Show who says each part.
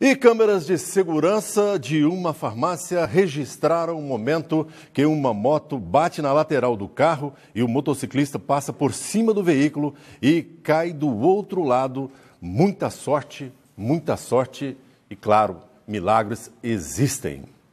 Speaker 1: E câmeras de segurança de uma farmácia registraram o momento que uma moto bate na lateral do carro e o motociclista passa por cima do veículo e cai do outro lado. Muita sorte, muita sorte e, claro, milagres existem.